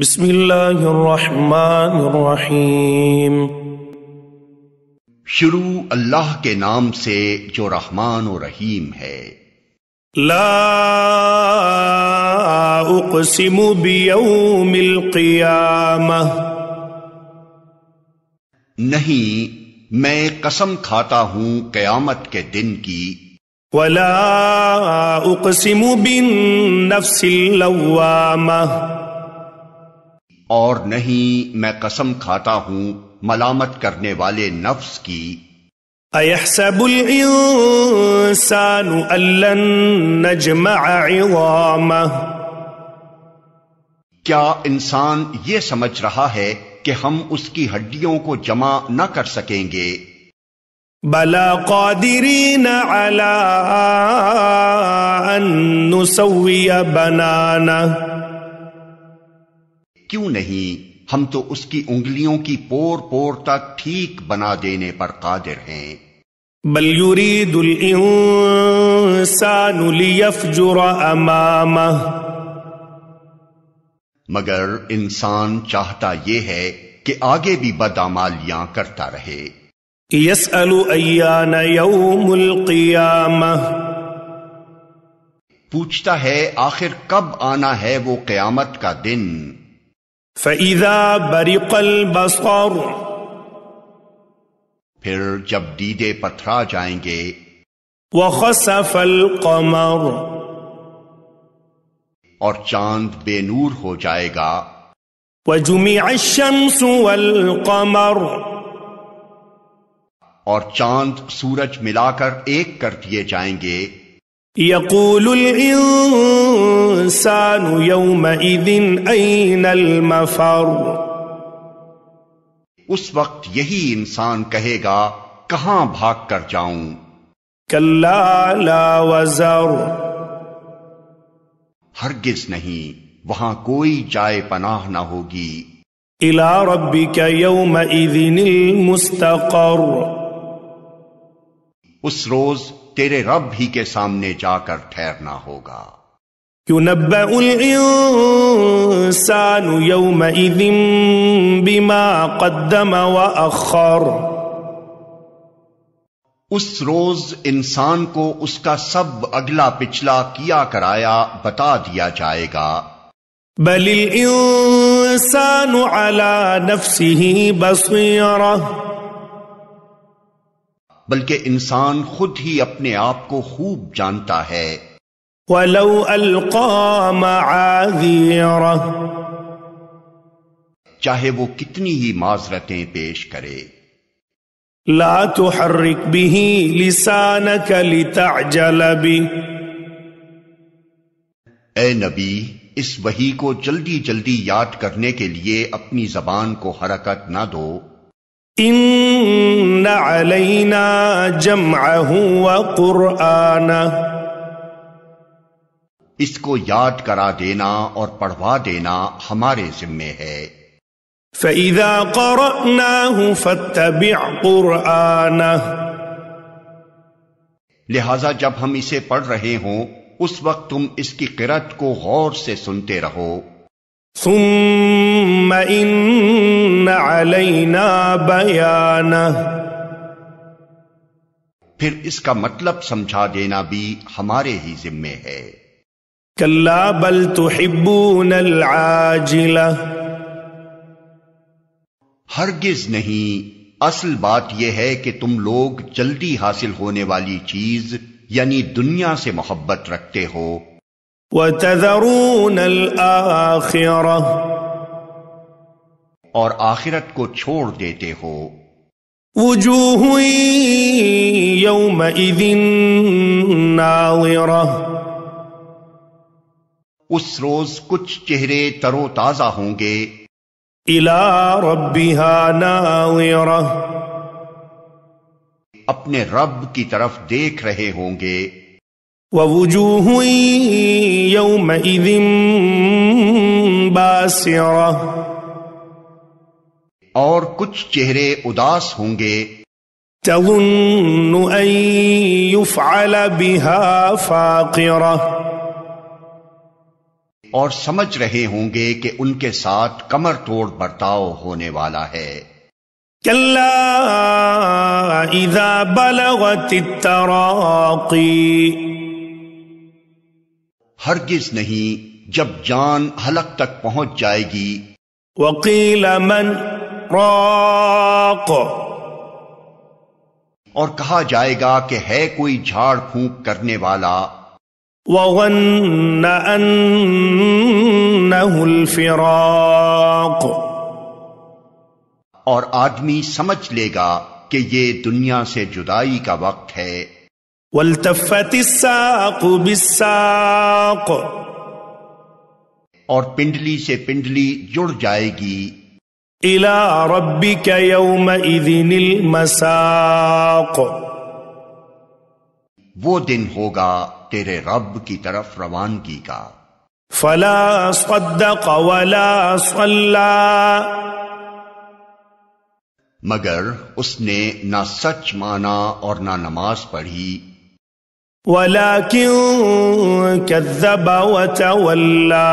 بسم الله الرحمन الرحيم शुरू अल्लाह के नाम से जो रहमान और रहीम है ला उकसिम बियौमिल क़ियामह नहीं मैं कसम खाता हूं कयामत के दिन की वला उकसिम बिन नफ्सिल लव्वामह और नहीं मैं कसम खाता हूं मलामत करने वाले नफ्स की क्या इंसान ये समझ रहा है कि हम उसकी हड्डियों को जमा न कर सकेंगे बला कौदरी अला बनाना क्यों नहीं हम तो उसकी उंगलियों की पोर पोर तक ठीक बना देने पर कादिर हैं बल युरीदुल इंसानु लियफजुरा अमामा मगर इंसान चाहता यह है कि आगे भी बदामालियां करता रहे यसअलु अय्यान यौमुल क़ियामह पूछता है आखिर कब आना है वो कयामत का दिन फ़ैज़ा बरिकल बसौर फिर जब दीदे पथरा जाएंगे वसफल कमर और चांद बेनूर हो जाएगा वह जुमी अशमसुअल कमर और चांद सूरज मिलाकर एक कर दिए जाएंगे يقول الإنسان यौमइद أين المفر उस वक्त यही इंसान कहेगा कहां भाग कर जाऊं कल्ला वजर हरगिज नहीं वहां कोई जाए पनाह ना होगी इला रब्बी का यौम मुस्तकर उस रोज तेरे रब ही के सामने जाकर ठहरना होगा क्यों यौम बिमा कदम उस रोज इंसान को उसका सब अगला पिछला किया कराया बता दिया जाएगा बलिल इंसान अला नफसी बसरा बल्कि इंसान खुद ही अपने आप को खूब जानता है वलौ चाहे वो कितनी ही माजरतें पेश करे ला तो हर्रिक भी लिसान कलिताजलबी ए नबी इस वही को जल्दी जल्दी याद करने के लिए अपनी जबान को हरकत ना दो إن علينا جمعه وقرآنه इसको याद करा देना और पढ़वा देना हमारे जिम्मे है फैदा करनाहू फतबिया लिहाजा जब हम इसे पढ़ रहे हों उस वक्त तुम इसकी किरत को गौर से सुनते रहो सुन इन अलैना बयाना फिर इसका मतलब समझा देना भी हमारे ही जिम्मे है कल्ला बल तो हिब्बूनजिला हरगिज नहीं असल बात यह है कि तुम लोग जल्दी हासिल होने वाली चीज यानी दुनिया से मोहब्बत रखते हो और आखिरत को छोड़ देते हो हुई يومئذ नाज़िरा उस रोज कुछ चेहरे तरोताजा होंगे इला रब्बिहा नाज़िरा अपने रब की तरफ देख रहे होंगे वजूह यौम बासिरा और कुछ चेहरे उदास होंगे تظن أن يفعل بها فاقرة और समझ रहे होंगे कि उनके साथ कमर तोड़ बर्ताव होने वाला है कल्ला इदा बलगत तराकी हरगिज नहीं जब जान हलक तक पहुंच जाएगी वकील मन राक और कहा जाएगा कि है कोई झाड़ फूंक करने वाला وظن أنه और आदमी समझ लेगा कि ये दुनिया से जुदाई का वक्त है वल्तफत और पिंडली से पिंडली जुड़ जाएगी इला रब्बी यौम इदिनिल मसाक वो दिन होगा तेरे रब की तरफ रवानगी का फला सद्दक वला सल्ला मगर उसने ना सच माना और ना नमाज पढ़ी वला क्यों कद्दबा वल्ला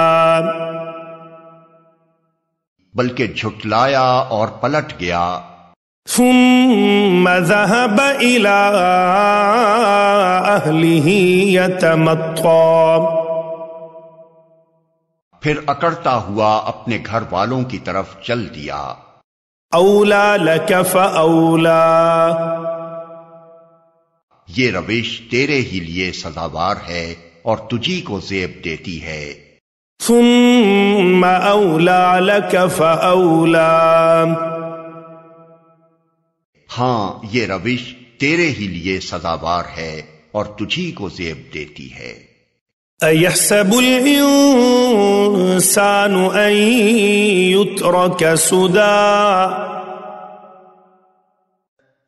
बल्कि झुटलाया और पलट गया मजहब इला फिर अकड़ता हुआ अपने घर वालों की तरफ चल दिया औला लकफ औला ये रविश तेरे ही लिए सजावार है और तुझी को जेब देती है ثم अऊला लक फऊला हाँ ये रविश तेरे ही लिए सजावार है और तुझी को जेब देती है अयहसबुल सुदा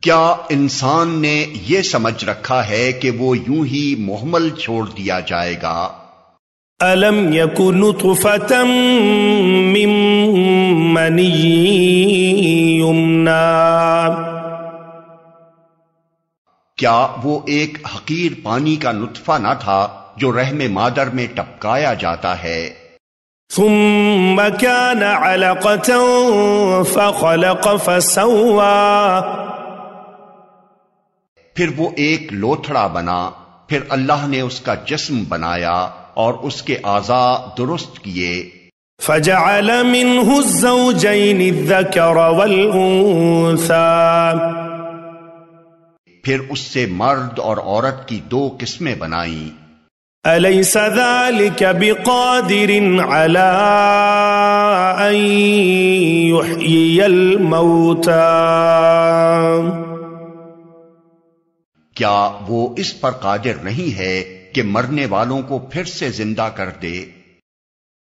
क्या इंसान ने यह समझ रखा है कि वो यूं ही मोहमल छोड़ दिया जाएगा ألم يكن نطفة من مني يمنى क्या वो एक हकीर पानी का नुतफा न था जो रहम मादर में टपकाया जाता है ثم كان علقة فخلق فسوى फिर वो एक लोथड़ा बना फिर अल्लाह ने उसका जिस्म बनाया और उसके आजा दुरुस्त किए फजाल फिर उससे मर्द और औरत की दो किस्में बनाई अलई सदाल बिकादिर मऊता क्या वो इस पर कादिर नहीं है कि मरने वालों को फिर से जिंदा कर दे